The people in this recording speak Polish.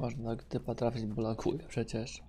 Można gdy potrafić, bo przecież.